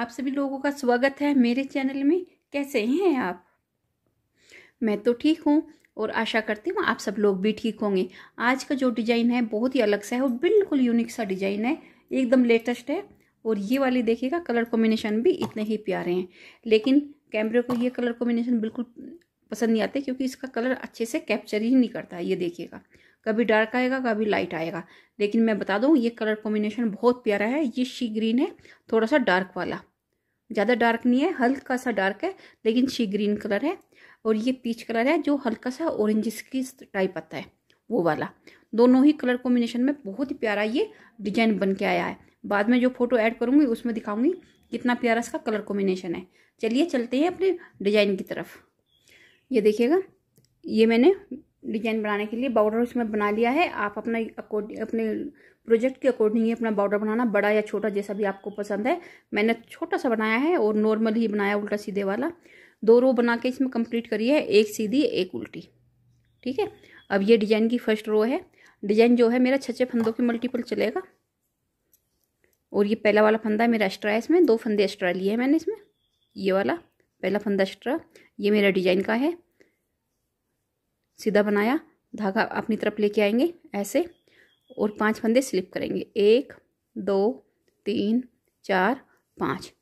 आप सभी लोगों का स्वागत है मेरे चैनल में कैसे हैं आप मैं तो ठीक हूँ और आशा करती हूँ आप सब लोग भी ठीक होंगे आज का जो डिज़ाइन है बहुत ही अलग सा है और बिल्कुल यूनिक सा डिज़ाइन है एकदम लेटेस्ट है और ये वाली देखिएगा कलर कॉम्बिनेशन भी इतने ही प्यारे हैं लेकिन कैमरे को ये कलर कॉम्बिनेशन बिल्कुल पसंद नहीं आते क्योंकि इसका कलर अच्छे से कैप्चर ही नहीं करता ये देखिएगा कभी डार्क आएगा कभी लाइट आएगा लेकिन मैं बता दूँ ये कलर कॉम्बिनेशन बहुत प्यारा है ये शी ग्रीन है थोड़ा सा डार्क वाला ज़्यादा डार्क नहीं है हल्का सा डार्क है लेकिन शी ग्रीन कलर है और ये पीच कलर है जो हल्का सा ऑरेंज की टाइप आता है वो वाला दोनों ही कलर कॉम्बिनेशन में बहुत ही प्यारा ये डिजाइन बन के आया है बाद में जो फोटो ऐड करूँगी उसमें दिखाऊंगी कितना प्यारा इसका कलर कॉम्बिनेशन है चलिए चलते हैं अपने डिजाइन की तरफ ये देखिएगा ये मैंने डिजाइन बनाने के लिए बॉर्डर इसमें बना लिया है आप अपना अपने प्रोजेक्ट के अकॉर्डिंग ही अपना बॉर्डर बनाना बड़ा या छोटा जैसा भी आपको पसंद है मैंने छोटा सा बनाया है और नॉर्मल ही बनाया उल्टा सीधे वाला दो रो बना के इसमें कंप्लीट करी है एक सीधी एक उल्टी ठीक है अब ये डिजाइन की फर्स्ट रो है डिजाइन जो है मेरा छः फंदों के मल्टीपल चलेगा और ये पहला वाला फंदा मेरा एक्स्ट्रा है इसमें दो फंदे एक्स्ट्रा लिए हैं मैंने इसमें ये वाला पहला फंदा एक्स्ट्रा ये मेरा डिजाइन का है सीधा बनाया धागा अपनी तरफ लेके आएंगे ऐसे और पांच फंदे स्लिप करेंगे एक दो तीन चार पाँच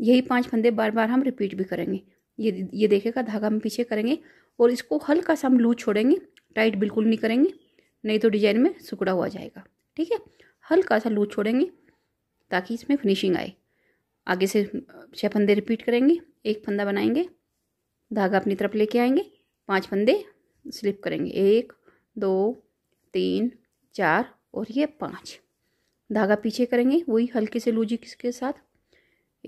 यही पांच फंदे बार बार हम रिपीट भी करेंगे ये ये देखेगा धागा हम पीछे करेंगे और इसको हल्का सा हम लूज छोड़ेंगे टाइट बिल्कुल नहीं करेंगे नहीं तो डिजाइन में सुकड़ा हुआ जाएगा ठीक है हल्का सा लूज छोड़ेंगे ताकि इसमें फिनिशिंग आए आगे से छः फंदे रिपीट करेंगे एक फंदा बनाएंगे धागा अपनी तरफ लेके आएंगे पांच फंदे स्लिप करेंगे एक दो तीन चार और ये पाँच धागा पीछे करेंगे वही हल्के से लूजी किसके साथ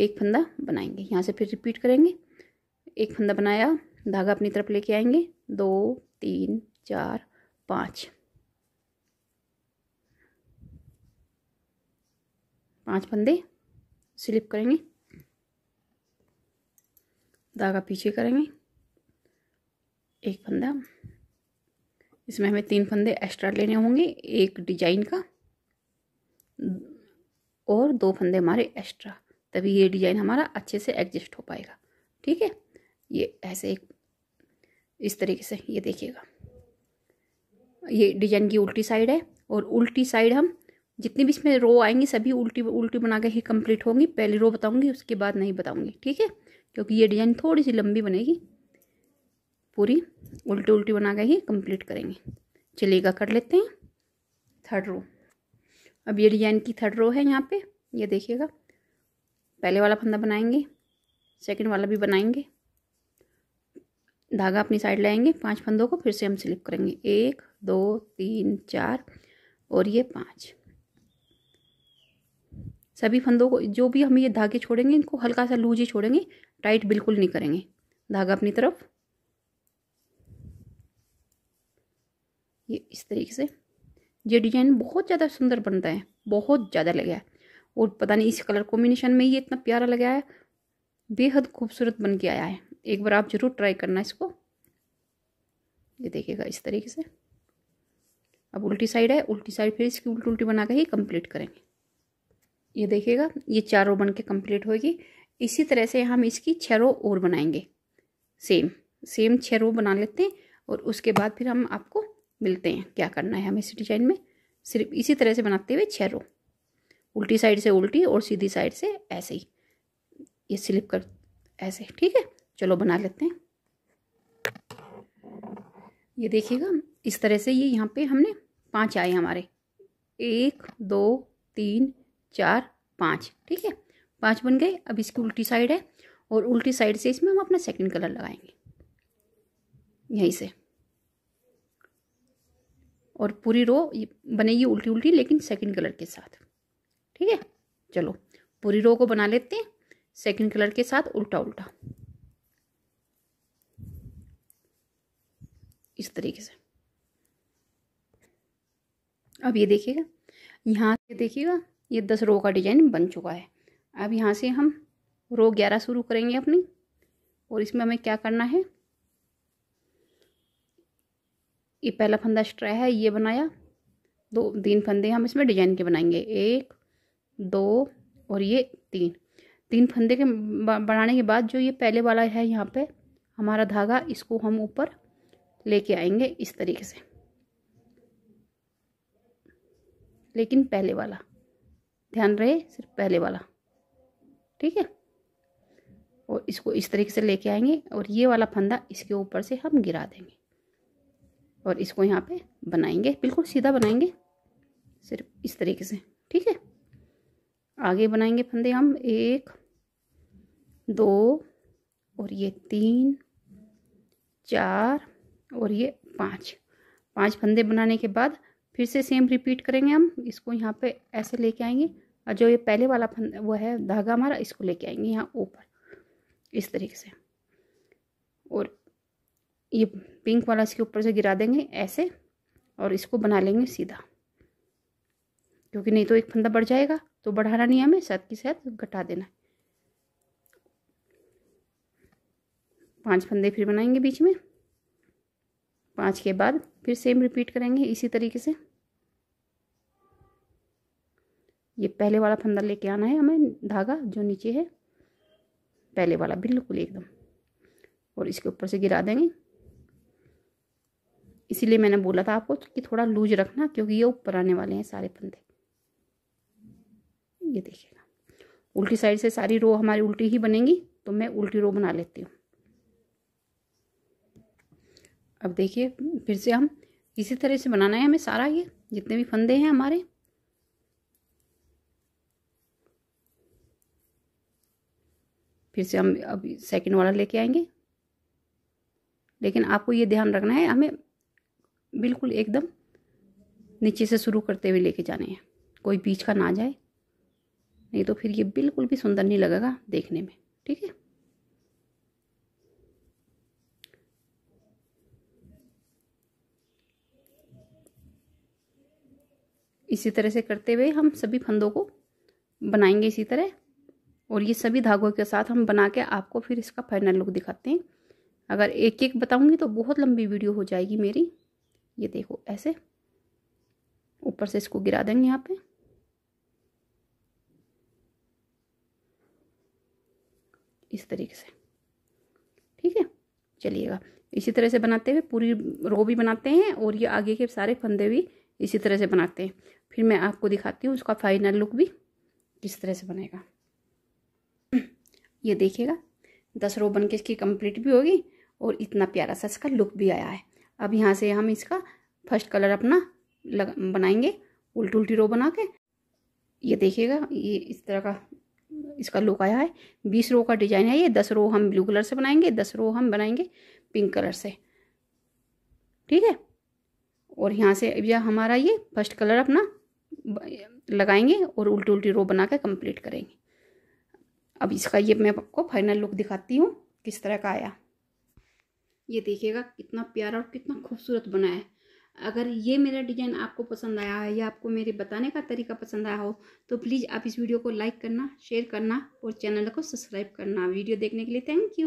एक फंदा बनाएंगे यहाँ से फिर रिपीट करेंगे एक फंदा बनाया धागा अपनी तरफ लेके आएंगे दो तीन चार पाँच पांच फंदे स्लिप करेंगे धागा पीछे करेंगे एक फंदा इसमें हमें तीन फंदे एक्स्ट्रा लेने होंगे एक डिजाइन का और दो फंदे हमारे एक्स्ट्रा तभी ये डिजाइन हमारा अच्छे से एडजस्ट हो पाएगा ठीक है ये ऐसे एक इस तरीके से ये देखिएगा ये डिजाइन की उल्टी साइड है और उल्टी साइड हम जितनी भी इसमें रो आएंगी सभी उल्टी उल्टी बना के ही कंप्लीट होंगी पहली रो बताऊंगी उसके बाद नहीं बताऊंगी ठीक है क्योंकि ये डिजाइन थोड़ी सी लंबी बनेगी पूरी उल्टी उल्टी बना के ही कंप्लीट करेंगे चलिएगा कर लेते हैं थर्ड रो अब ये डिजाइन की थर्ड रो है यहाँ पे ये देखिएगा पहले वाला फंदा बनाएंगे सेकंड वाला भी बनाएंगे धागा अपनी साइड लाएंगे पांच फंदों को फिर से हम स्लिप करेंगे एक दो तीन चार और ये पांच सभी फंदों को जो भी हम ये धागे छोड़ेंगे इनको हल्का सा लूज ही छोड़ेंगे टाइट बिल्कुल नहीं करेंगे धागा अपनी तरफ इस तरीके से ये डिजाइन बहुत ज़्यादा सुंदर बनता है बहुत ज़्यादा लगे है और पता नहीं इस कलर कॉम्बिनेशन में ये इतना प्यारा लगा है बेहद खूबसूरत बन के आया है एक बार आप ज़रूर ट्राई करना इसको ये देखिएगा इस तरीके से अब उल्टी साइड है उल्टी साइड फिर इसकी उल्टी उल्टी बना के ही कंप्लीट करेंगे ये देखिएगा ये चार रो बन के कम्प्लीट होगी इसी तरह से हम इसकी छः रो और बनाएंगे सेम सेम छः रो बना लेते हैं और उसके बाद फिर हम आपको मिलते हैं क्या करना है हमें इसी डिजाइन में सिर्फ इसी तरह से बनाते हुए छः रो उल्टी साइड से उल्टी और सीधी साइड से ऐसे ही ये स्लिप कर ऐसे ठीक है चलो बना लेते हैं ये देखिएगा इस तरह से ये यहाँ पे हमने पांच आए हमारे एक दो तीन चार पाँच ठीक है पाँच बन गए अब इसकी उल्टी साइड है और उल्टी साइड से इसमें हम अपना सेकंड कलर लगाएंगे यहीं से और पूरी रो बनेगी उल्टी उल्टी लेकिन सेकंड कलर के साथ ठीक है चलो पूरी रो को बना लेते हैं सेकंड कलर के साथ उल्टा उल्टा इस तरीके से अब ये देखिएगा यहाँ से देखिएगा ये दस रो का डिजाइन बन चुका है अब यहाँ से हम रो ग्यारह शुरू करेंगे अपनी और इसमें हमें क्या करना है ये पहला फंदा एक्स्ट्रा है ये बनाया दो तीन फंदे हम इसमें डिजाइन के बनाएंगे एक दो और ये तीन तीन फंदे के बनाने के बाद जो ये पहले वाला है यहाँ पे हमारा धागा इसको हम ऊपर लेके आएंगे इस तरीके से लेकिन पहले वाला ध्यान रहे सिर्फ पहले वाला ठीक है और इसको इस तरीके से लेके आएंगे और ये वाला फंदा इसके ऊपर से हम गिरा देंगे और इसको यहाँ पे बनाएंगे बिल्कुल सीधा बनाएंगे सिर्फ इस तरीके से ठीक है आगे बनाएंगे फंदे हम एक दो और ये तीन चार और ये पाँच पांच फंदे बनाने के बाद फिर से सेम रिपीट करेंगे हम इसको यहाँ पे ऐसे लेके आएंगे और जो ये पहले वाला फंद वो है धागा हमारा इसको लेके आएंगे यहाँ ऊपर इस तरीके से और ये पिंक वाला इसके ऊपर से गिरा देंगे ऐसे और इसको बना लेंगे सीधा क्योंकि नहीं तो एक फंदा बढ़ जाएगा तो बढ़ाना नहीं हमें साथ की साथ घटा देना पांच फंदे फिर बनाएंगे बीच में पांच के बाद फिर सेम रिपीट करेंगे इसी तरीके से ये पहले वाला फंदा लेके आना है हमें धागा जो नीचे है पहले वाला बिल्कुल एकदम और इसके ऊपर से गिरा देंगे इसीलिए मैंने बोला था आपको कि थोड़ा लूज रखना क्योंकि ये ऊपर आने वाले हैं सारे फंदे ये देखिएगा उल्टी साइड से सारी रो हमारी उल्टी ही बनेंगी तो मैं उल्टी रो बना लेती हूँ अब देखिए फिर से हम इसी तरह से बनाना है हमें सारा ये जितने भी फंदे हैं हमारे फिर से हम अब सेकंड वाला लेके आएंगे लेकिन आपको ये ध्यान रखना है हमें बिल्कुल एकदम नीचे से शुरू करते हुए लेके जाने हैं कोई बीच का ना जाए नहीं तो फिर ये बिल्कुल भी सुंदर नहीं लगेगा देखने में ठीक है इसी तरह से करते हुए हम सभी फंदों को बनाएंगे इसी तरह और ये सभी धागों के साथ हम बना के आपको फिर इसका फाइनल लुक दिखाते हैं अगर एक एक बताऊंगी तो बहुत लंबी वीडियो हो जाएगी मेरी ये देखो ऐसे ऊपर से इसको गिरा देंगे यहाँ पे इस तरीके से ठीक है चलिएगा इसी तरह से बनाते हुए पूरी रो भी बनाते हैं और ये आगे के सारे फंदे भी इसी तरह से बनाते हैं फिर मैं आपको दिखाती हूँ उसका फाइनल लुक भी किस तरह से बनेगा ये देखिएगा दस रो बन के इसकी कंप्लीट भी होगी और इतना प्यारा सा इसका लुक भी आया है अब यहाँ से हम इसका फर्स्ट कलर अपना लग, बनाएंगे उल्टी उल्टी रो बना के ये देखिएगा ये इस तरह का इसका लुक आया है बीस रो का डिजाइन है ये दस रो हम ब्लू कलर से बनाएंगे दस रो हम बनाएंगे पिंक कलर से ठीक है और यहाँ से यह हमारा ये फर्स्ट कलर अपना लगाएंगे और उल्टी उल्टी रो बना के कंप्लीट करेंगे अब इसका ये मैं आपको फाइनल लुक दिखाती हूँ किस तरह का आया ये देखिएगा कितना प्यारा और कितना खूबसूरत बना है अगर ये मेरा डिज़ाइन आपको पसंद आया है या आपको मेरे बताने का तरीका पसंद आया हो तो प्लीज़ आप इस वीडियो को लाइक करना शेयर करना और चैनल को सब्सक्राइब करना वीडियो देखने के लिए थैंक यू